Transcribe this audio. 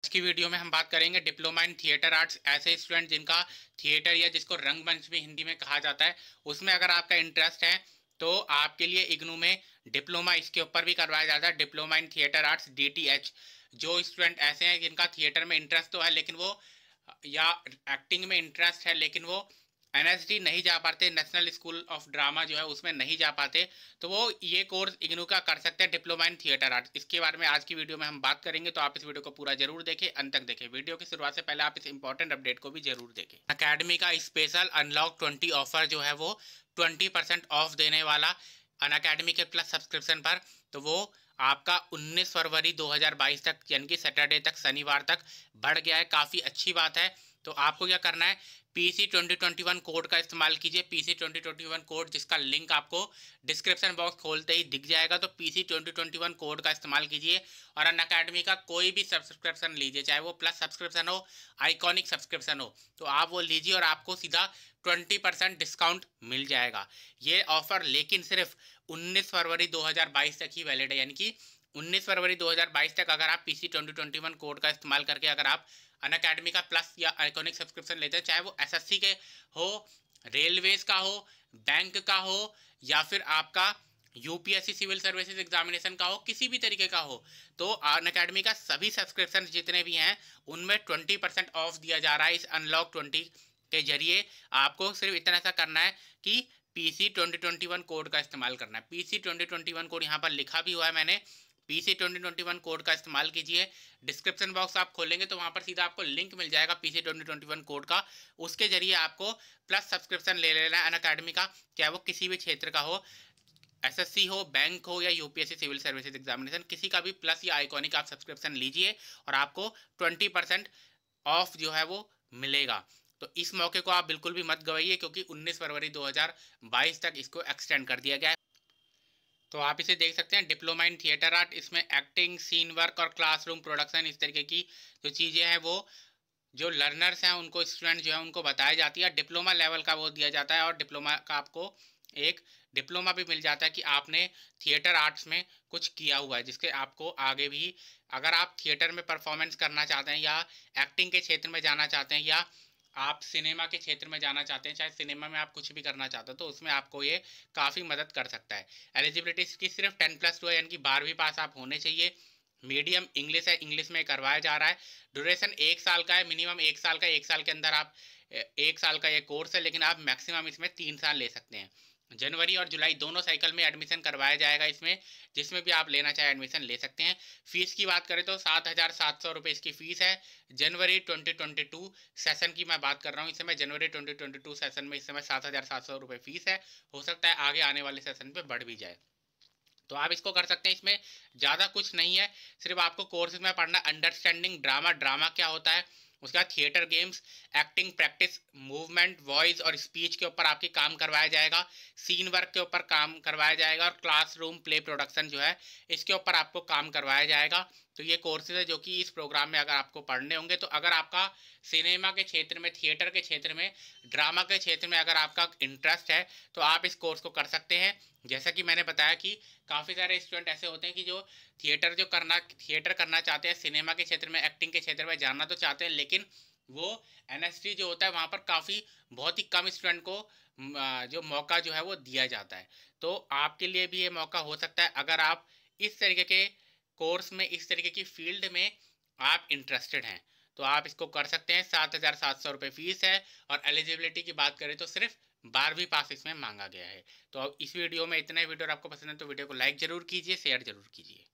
आज की वीडियो में हम बात करेंगे डिप्लोमा इन थिएटर आर्ट्स ऐसे स्टूडेंट जिनका थिएटर या जिसको रंगमंच भी हिंदी में कहा जाता है उसमें अगर आपका इंटरेस्ट है तो आपके लिए इग्नू में डिप्लोमा इसके ऊपर भी करवाया जाता है diploma in theatre arts D जो स्टूडेंट ऐसे हैं जिनका थिएटर में इंटरेस्ट तो है लेकिन वो या एक्टिंग में इंटरेस्ट है लेकिन वो एनएसडी नहीं जा पाते नेशनल स्कूल ऑफ ड्रामा जो है उसमें नहीं जा पाते तो वो ये कोर्स इग्नू का कर सकते हैं डिप्लोमा इन थिएटर आर्ट इसके बारे में आज की वीडियो में हम बात करेंगे तो आप इस वीडियो को पूरा जरूर देखें अंत तक देखें वीडियो की शुरुआत से पहले आप इस इंपॉर्टेंट अपडेट को भी जरूर देखें अकेडमी का स्पेशल अनलॉक ट्वेंटी ऑफर जो है वो ट्वेंटी परसेंट ऑफ देने वाला अन अकेडमी के प्लस सब्सक्रिप्शन पर तो वो आपका 19 फरवरी 2022 तक यानी कि सैटरडे तक शनिवार तक बढ़ गया है काफ़ी अच्छी बात है तो आपको क्या करना है PC twenty twenty one code का इस्तेमाल कीजिए PC twenty twenty one code जिसका लिंक आपको डिस्क्रिप्शन बॉक्स खोलते ही दिख जाएगा तो PC twenty twenty one code का इस्तेमाल कीजिए और अन अकेडमी का कोई भी सब्सक्रिप्शन लीजिए चाहे वो प्लस सब्सक्रिप्शन हो आइकॉनिक सब्सक्रिप्शन हो तो आप वो लीजिए और आपको सीधा ट्वेंटी परसेंट डिस्काउंट मिल जाएगा ये ऑफर लेकिन सिर्फ उन्नीस फरवरी दो हज़ार बाईस तक ही वैलिड है यानी कि 19 फरवरी 2022 तक अगर आप पीसी 2021 कोड का इस्तेमाल करके अगर आप अन अकेडमी का प्लस या आइकॉनिक सब्सक्रिप्शन लेते हैं चाहे वो एसएससी के हो रेलवेज का हो बैंक का हो या फिर आपका यूपीएससी सिविल सर्विसेज एग्जामिनेशन का हो किसी भी तरीके का हो तो अन अकेडमी का सभी सब्सक्रिप्शन जितने भी हैं उनमें ट्वेंटी परसेंट ऑफ दिया जा रहा है इस अनलॉक ट्वेंटी के जरिए आपको सिर्फ इतना सा करना है कि पीसी वन कोड का इस्तेमाल करना है पीसी 2021 कोड यहाँ पर लिखा भी हुआ है मैंने PC twenty twenty one code का इस्तेमाल कीजिए डिस्क्रिप्शन बॉक्स आप खोलेंगे तो वहाँ पर सीधा आपको लिंक मिल जाएगा PC twenty twenty one code का उसके जरिए आपको प्लस सब्सक्रिप्शन ले लेना अन अकेडमी का चाहे वो किसी भी क्षेत्र का हो एसएससी हो बैंक हो या यूपीएससी सिविल सर्विसेज एग्जामिनेशन किसी का भी प्लस या आइकॉनिक आप सब्सक्रिप्शन लीजिए और आपको ट्वेंटी परसेंट ऑफ जो है वो मिलेगा तो इस मौके को आप बिल्कुल भी मत गवाइए क्योंकि 19 फरवरी 2022 तक इसको एक्सटेंड कर दिया गया है तो आप इसे देख सकते हैं डिप्लोमा इन थिएटर आर्ट इसमें एक्टिंग सीन वर्क और क्लासरूम प्रोडक्शन इस तरीके की जो चीज़ें हैं वो जो लर्नर्स हैं उनको स्टूडेंट जो है उनको बताई जाती है डिप्लोमा लेवल का वो दिया जाता है और डिप्लोमा का आपको एक डिप्लोमा भी मिल जाता है कि आपने थिएटर आर्ट्स में कुछ किया हुआ है जिसके आपको आगे भी अगर आप थिएटर में परफॉर्मेंस करना चाहते हैं या एक्टिंग के क्षेत्र में जाना चाहते हैं या आप सिनेमा के क्षेत्र में जाना चाहते हैं चाहे सिनेमा में आप कुछ भी करना चाहते हो तो उसमें आपको ये काफ़ी मदद कर सकता है एलिजिबिलिटी इसकी सिर्फ टेन प्लस टू है यानी कि बारहवीं पास आप होने चाहिए मीडियम इंग्लिश है इंग्लिश में करवाया जा रहा है ड्यूरेशन एक साल का है मिनिमम एक साल का एक साल के अंदर आप एक साल का ये कोर्स है लेकिन आप मैक्सिमम इसमें तीन साल ले सकते हैं जनवरी और जुलाई दोनों साइकिल में एडमिशन करवाया जाएगा इसमें जिसमें भी आप लेना चाहे एडमिशन ले सकते हैं फीस की बात करें तो सात हज़ार सात सौ रुपये इसकी फ़ीस है जनवरी ट्वेंटी ट्वेंटी टू सेशन की मैं बात कर रहा हूँ इस समय जनवरी ट्वेंटी ट्वेंटी टू सेशन में इस समय सात हज़ार सात सौ रुपये फ़ीस है हो सकता है आगे आने वाले सेशन पर बढ़ भी जाए तो आप इसको कर सकते हैं इसमें ज़्यादा कुछ नहीं है सिर्फ आपको कोर्सेज में पढ़ना अंडरस्टैंडिंग ड्रामा ड्रामा क्या होता है उसके बाद theatre games acting practice movement voice और स्पीच के ऊपर आपकी काम करवाया जाएगा सीन वर्क के ऊपर काम करवाया जाएगा और क्लासरूम प्ले प्रोडक्शन जो है इसके ऊपर आपको काम करवाया जाएगा तो ये कोर्सेज है जो कि इस प्रोग्राम में अगर आपको पढ़ने होंगे तो अगर आपका सिनेमा के क्षेत्र में थिएटर के क्षेत्र में ड्रामा के क्षेत्र में अगर आपका इंटरेस्ट है तो आप इस कोर्स को कर सकते हैं जैसा कि मैंने बताया कि काफ़ी सारे स्टूडेंट ऐसे होते हैं कि जो थिएटर जो करना थिएटर करना चाहते हैं सिनेमा के क्षेत्र में एक्टिंग के क्षेत्र में जानना तो चाहते हैं लेकिन लेकिन वो एन जो होता है वहाँ पर काफ़ी बहुत ही कम स्टूडेंट को जो मौका जो है वो दिया जाता है तो आपके लिए भी ये मौका हो सकता है अगर आप इस तरीके के कोर्स में इस तरीके की फील्ड में आप इंटरेस्टेड हैं तो आप इसको कर सकते हैं सात हज़ार सात सौ रुपये फ़ीस है और एलिजिबिलिटी की बात करें तो सिर्फ बारहवीं पास इसमें मांगा गया है तो इस वीडियो में इतना ही वीडियो आपको पसंद है तो वीडियो को लाइक ज़रूर कीजिए शेयर ज़रूर कीजिए